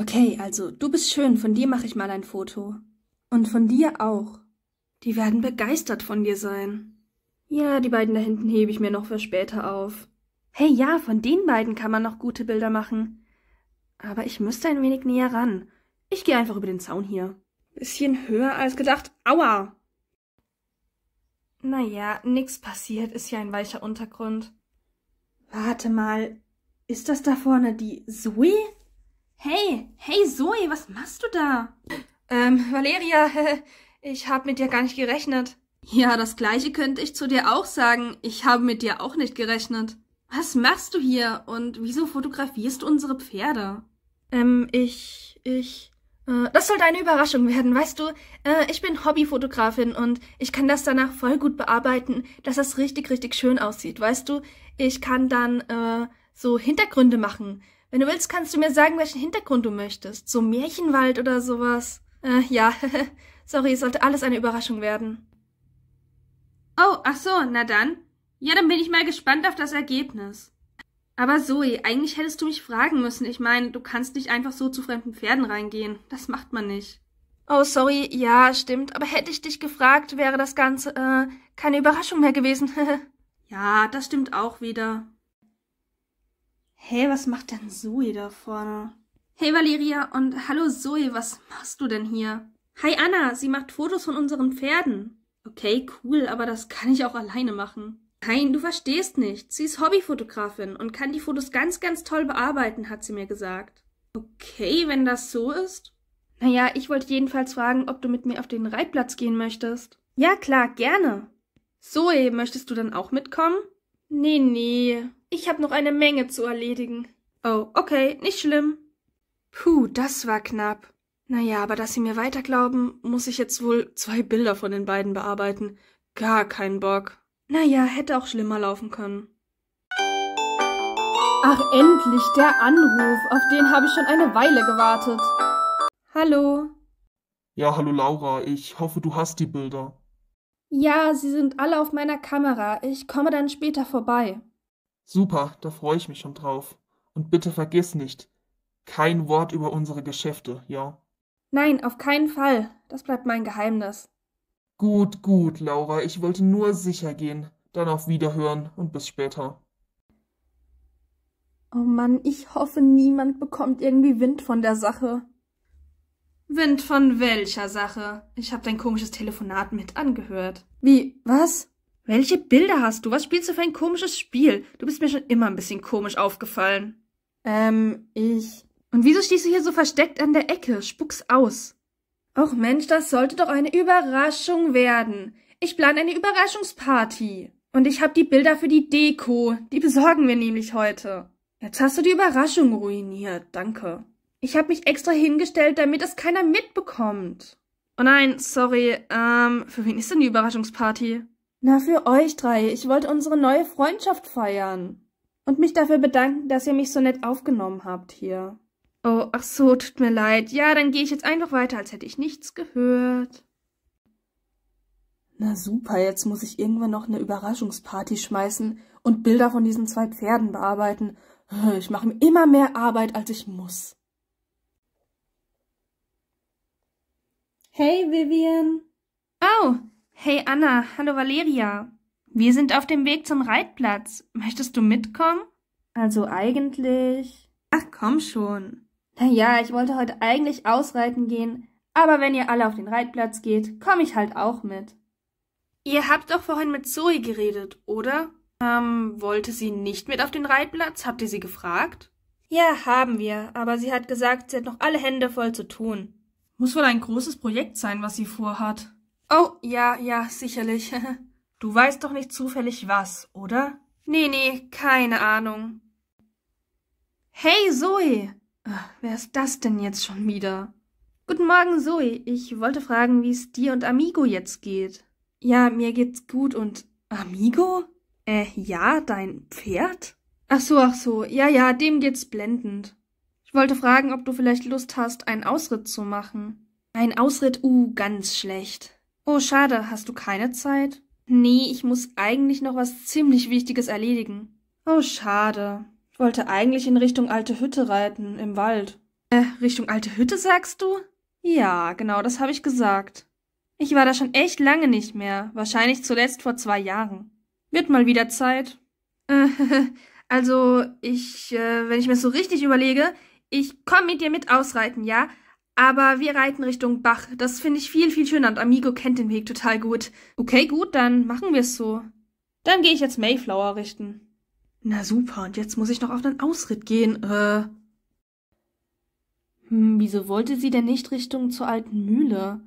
Okay, also, du bist schön, von dir mache ich mal ein Foto. Und von dir auch. Die werden begeistert von dir sein. Ja, die beiden da hinten hebe ich mir noch für später auf. Hey, ja, von den beiden kann man noch gute Bilder machen. Aber ich müsste ein wenig näher ran. Ich gehe einfach über den Zaun hier. Bisschen höher als gedacht. Aua! Naja, nix passiert, ist ja ein weicher Untergrund. Warte mal, ist das da vorne die Zoe? Hey, hey Zoe, was machst du da? Ähm, Valeria, ich habe mit dir gar nicht gerechnet. Ja, das gleiche könnte ich zu dir auch sagen. Ich habe mit dir auch nicht gerechnet. Was machst du hier und wieso fotografierst du unsere Pferde? Ähm, ich, ich. Äh, das sollte eine Überraschung werden, weißt du? Äh, ich bin Hobbyfotografin und ich kann das danach voll gut bearbeiten, dass das richtig, richtig schön aussieht, weißt du? Ich kann dann äh, so Hintergründe machen. Wenn du willst, kannst du mir sagen, welchen Hintergrund du möchtest. So Märchenwald oder sowas. Äh, ja. Sorry, sollte alles eine Überraschung werden. Oh, ach so, na dann. Ja, dann bin ich mal gespannt auf das Ergebnis. Aber Zoe, eigentlich hättest du mich fragen müssen. Ich meine, du kannst nicht einfach so zu fremden Pferden reingehen. Das macht man nicht. Oh, sorry, ja, stimmt. Aber hätte ich dich gefragt, wäre das Ganze äh, keine Überraschung mehr gewesen. ja, das stimmt auch wieder. Hey, was macht denn Zoe da vorne? Hey Valeria und hallo Zoe, was machst du denn hier? Hi Anna, sie macht Fotos von unseren Pferden. Okay, cool, aber das kann ich auch alleine machen. Nein, du verstehst nicht. Sie ist Hobbyfotografin und kann die Fotos ganz, ganz toll bearbeiten, hat sie mir gesagt. Okay, wenn das so ist. Naja, ich wollte jedenfalls fragen, ob du mit mir auf den Reitplatz gehen möchtest. Ja, klar, gerne. Zoe, möchtest du dann auch mitkommen? Nee, nee. Ich habe noch eine Menge zu erledigen. Oh, okay, nicht schlimm. Puh, das war knapp. Naja, aber dass Sie mir weiterglauben, muss ich jetzt wohl zwei Bilder von den beiden bearbeiten. Gar kein Bock. Naja, hätte auch schlimmer laufen können. Ach, endlich der Anruf. Auf den habe ich schon eine Weile gewartet. Hallo. Ja, hallo Laura. Ich hoffe, du hast die Bilder. Ja, sie sind alle auf meiner Kamera. Ich komme dann später vorbei. Super, da freue ich mich schon drauf. Und bitte vergiss nicht, kein Wort über unsere Geschäfte, ja? Nein, auf keinen Fall. Das bleibt mein Geheimnis. Gut, gut, Laura, ich wollte nur sicher gehen. Dann auf Wiederhören und bis später. Oh Mann, ich hoffe, niemand bekommt irgendwie Wind von der Sache. Wind von welcher Sache? Ich habe dein komisches Telefonat mit angehört. Wie, was? Welche Bilder hast du? Was spielst du für ein komisches Spiel? Du bist mir schon immer ein bisschen komisch aufgefallen. Ähm, ich. Und wieso stehst du hier so versteckt an der Ecke? Spuck's aus. Och Mensch, das sollte doch eine Überraschung werden. Ich plane eine Überraschungsparty. Und ich hab die Bilder für die Deko. Die besorgen wir nämlich heute. Jetzt hast du die Überraschung ruiniert. Danke. Ich hab mich extra hingestellt, damit es keiner mitbekommt. Oh nein, sorry. Ähm, für wen ist denn die Überraschungsparty? Na, für euch drei. Ich wollte unsere neue Freundschaft feiern. Und mich dafür bedanken, dass ihr mich so nett aufgenommen habt hier. Oh, ach so, tut mir leid. Ja, dann gehe ich jetzt einfach weiter, als hätte ich nichts gehört. Na super, jetzt muss ich irgendwann noch eine Überraschungsparty schmeißen und Bilder von diesen zwei Pferden bearbeiten. Ich mache mir immer mehr Arbeit, als ich muss. Hey, Vivian. Oh, Hey Anna, hallo Valeria. Wir sind auf dem Weg zum Reitplatz. Möchtest du mitkommen? Also eigentlich. Ach komm schon. Naja, ich wollte heute eigentlich ausreiten gehen, aber wenn ihr alle auf den Reitplatz geht, komme ich halt auch mit. Ihr habt doch vorhin mit Zoe geredet, oder? Ähm, wollte sie nicht mit auf den Reitplatz? Habt ihr sie gefragt? Ja, haben wir, aber sie hat gesagt, sie hat noch alle Hände voll zu tun. Muss wohl ein großes Projekt sein, was sie vorhat. Oh, ja, ja, sicherlich. du weißt doch nicht zufällig was, oder? Nee, nee, keine Ahnung. Hey, Zoe! wer ist das denn jetzt schon wieder? Guten Morgen, Zoe. Ich wollte fragen, wie es dir und Amigo jetzt geht. Ja, mir geht's gut und Amigo? Äh, ja, dein Pferd? Ach so, ach so. Ja, ja, dem geht's blendend. Ich wollte fragen, ob du vielleicht Lust hast, einen Ausritt zu machen. Ein Ausritt, uh, ganz schlecht. Oh, schade, hast du keine Zeit? Nee, ich muss eigentlich noch was ziemlich Wichtiges erledigen. Oh, schade. Ich wollte eigentlich in Richtung alte Hütte reiten, im Wald. Äh, Richtung alte Hütte sagst du? Ja, genau, das habe ich gesagt. Ich war da schon echt lange nicht mehr, wahrscheinlich zuletzt vor zwei Jahren. Wird mal wieder Zeit. Äh, also, ich, äh, wenn ich mir so richtig überlege, ich komm mit dir mit ausreiten, ja? Aber wir reiten Richtung Bach. Das finde ich viel, viel schöner und Amigo kennt den Weg total gut. Okay, gut, dann machen wir es so. Dann gehe ich jetzt Mayflower richten. Na super, und jetzt muss ich noch auf einen Ausritt gehen. Äh. Hm, wieso wollte sie denn nicht Richtung zur alten Mühle?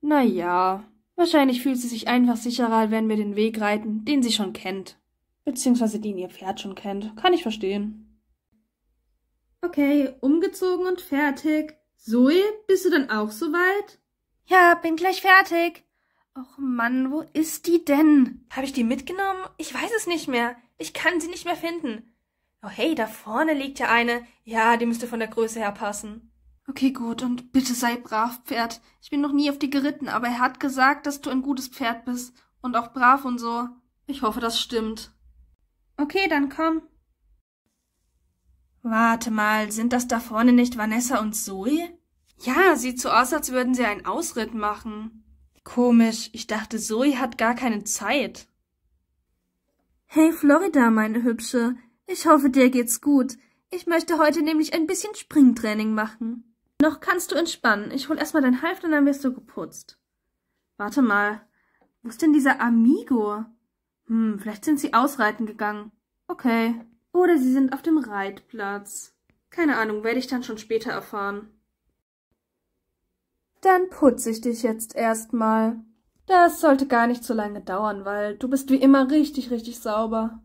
Naja, wahrscheinlich fühlt sie sich einfach sicherer, wenn wir den Weg reiten, den sie schon kennt. Beziehungsweise den ihr Pferd schon kennt. Kann ich verstehen. Okay, umgezogen und fertig. Zoe, bist du dann auch soweit? Ja, bin gleich fertig. Och Mann, wo ist die denn? Habe ich die mitgenommen? Ich weiß es nicht mehr. Ich kann sie nicht mehr finden. Oh hey, da vorne liegt ja eine. Ja, die müsste von der Größe her passen. Okay, gut, und bitte sei brav, Pferd. Ich bin noch nie auf die geritten, aber er hat gesagt, dass du ein gutes Pferd bist und auch brav und so. Ich hoffe, das stimmt. Okay, dann komm. Warte mal, sind das da vorne nicht Vanessa und Zoe? Ja, sieht so aus, als würden sie einen Ausritt machen. Komisch, ich dachte, Zoe hat gar keine Zeit. Hey Florida, meine Hübsche. Ich hoffe, dir geht's gut. Ich möchte heute nämlich ein bisschen Springtraining machen. Noch kannst du entspannen. Ich hol erstmal dein und dann wirst du geputzt. Warte mal. Wo ist denn dieser Amigo? Hm, vielleicht sind sie ausreiten gegangen. Okay. Oder sie sind auf dem Reitplatz. Keine Ahnung, werde ich dann schon später erfahren. Dann putze ich dich jetzt erstmal. Das sollte gar nicht so lange dauern, weil du bist wie immer richtig, richtig sauber.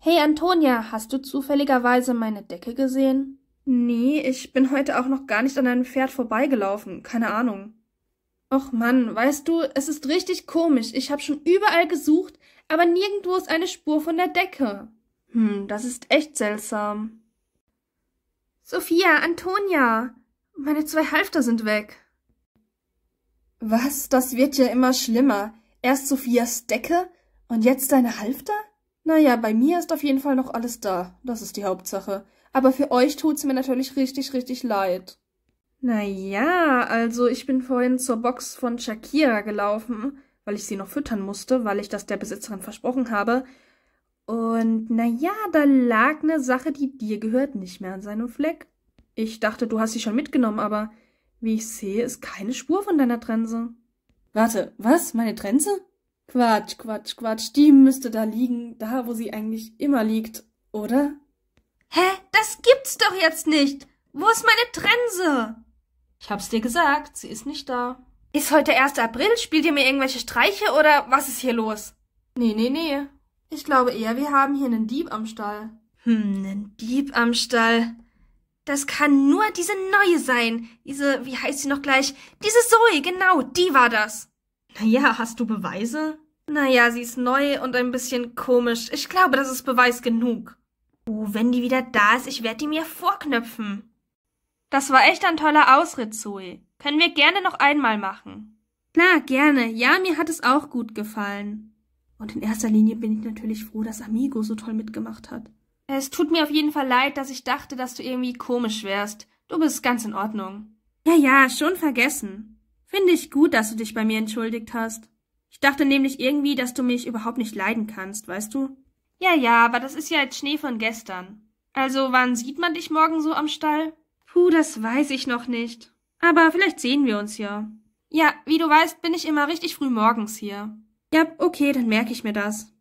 Hey Antonia, hast du zufälligerweise meine Decke gesehen? Nee, ich bin heute auch noch gar nicht an deinem Pferd vorbeigelaufen. Keine Ahnung. Och Mann, weißt du, es ist richtig komisch. Ich hab schon überall gesucht, aber nirgendwo ist eine Spur von der Decke. Hm, das ist echt seltsam. Sophia, Antonia, meine zwei Halfter sind weg. Was? Das wird ja immer schlimmer. Erst Sophias Decke und jetzt deine Halfter? Naja, bei mir ist auf jeden Fall noch alles da. Das ist die Hauptsache. Aber für euch tut's mir natürlich richtig, richtig leid. Naja, also ich bin vorhin zur Box von Shakira gelaufen, weil ich sie noch füttern musste, weil ich das der Besitzerin versprochen habe, und naja, da lag eine Sache, die dir gehört, nicht mehr an seinem Fleck. Ich dachte, du hast sie schon mitgenommen, aber wie ich sehe, ist keine Spur von deiner Trense. Warte, was? Meine Trense? Quatsch, Quatsch, Quatsch. Die müsste da liegen, da wo sie eigentlich immer liegt, oder? Hä? Das gibt's doch jetzt nicht! Wo ist meine Trense? Ich hab's dir gesagt, sie ist nicht da. Ist heute 1. April? Spielt ihr mir irgendwelche Streiche oder was ist hier los? Nee, nee, nee. Ich glaube eher, wir haben hier einen Dieb am Stall. Hm, einen Dieb am Stall. Das kann nur diese neue sein. Diese, wie heißt sie noch gleich? Diese Zoe, genau, die war das. Naja, hast du Beweise? Naja, sie ist neu und ein bisschen komisch. Ich glaube, das ist Beweis genug. Oh, wenn die wieder da ist, ich werde die mir vorknöpfen. Das war echt ein toller Ausritt, Zoe. Können wir gerne noch einmal machen. Klar, gerne. Ja, mir hat es auch gut gefallen. Und in erster Linie bin ich natürlich froh, dass Amigo so toll mitgemacht hat. Es tut mir auf jeden Fall leid, dass ich dachte, dass du irgendwie komisch wärst. Du bist ganz in Ordnung. Ja, ja, schon vergessen. Finde ich gut, dass du dich bei mir entschuldigt hast. Ich dachte nämlich irgendwie, dass du mich überhaupt nicht leiden kannst, weißt du? Ja, ja, aber das ist ja jetzt Schnee von gestern. Also, wann sieht man dich morgen so am Stall? Puh, das weiß ich noch nicht. Aber vielleicht sehen wir uns ja. Ja, wie du weißt, bin ich immer richtig früh morgens hier. Ja, okay, dann merke ich mir das.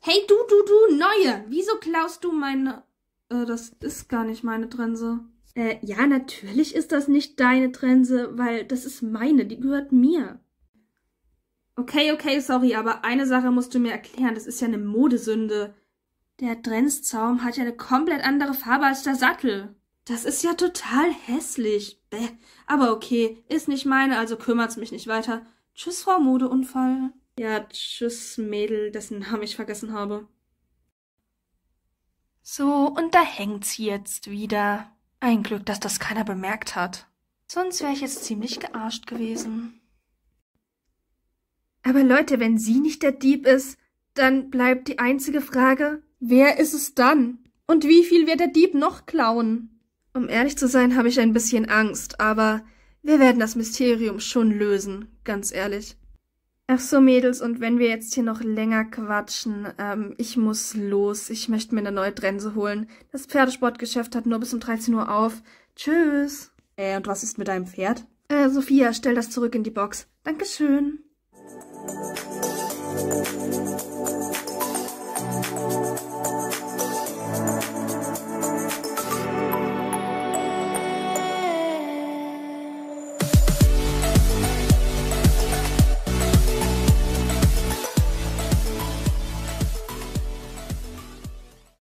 Hey, du, du, du, neue! Wieso klaust du meine. Äh, das ist gar nicht meine Trense. Äh, ja, natürlich ist das nicht deine Trense, weil das ist meine, die gehört mir. Okay, okay, sorry, aber eine Sache musst du mir erklären, das ist ja eine Modesünde. Der Trenzzaum hat ja eine komplett andere Farbe als der Sattel. Das ist ja total hässlich. Bäh. Aber okay, ist nicht meine, also kümmert's mich nicht weiter. Tschüss, Frau Modeunfall. Ja, tschüss, Mädel, dessen Namen ich vergessen habe. So, und da hängt sie jetzt wieder. Ein Glück, dass das keiner bemerkt hat. Sonst wäre ich jetzt ziemlich gearscht gewesen. Aber Leute, wenn sie nicht der Dieb ist, dann bleibt die einzige Frage, wer ist es dann? Und wie viel wird der Dieb noch klauen? Um ehrlich zu sein, habe ich ein bisschen Angst, aber wir werden das Mysterium schon lösen, ganz ehrlich. Ach so, Mädels, und wenn wir jetzt hier noch länger quatschen, ähm, ich muss los. Ich möchte mir eine neue Trense holen. Das Pferdesportgeschäft hat nur bis um 13 Uhr auf. Tschüss. Äh, und was ist mit deinem Pferd? Äh, Sophia, stell das zurück in die Box. Dankeschön.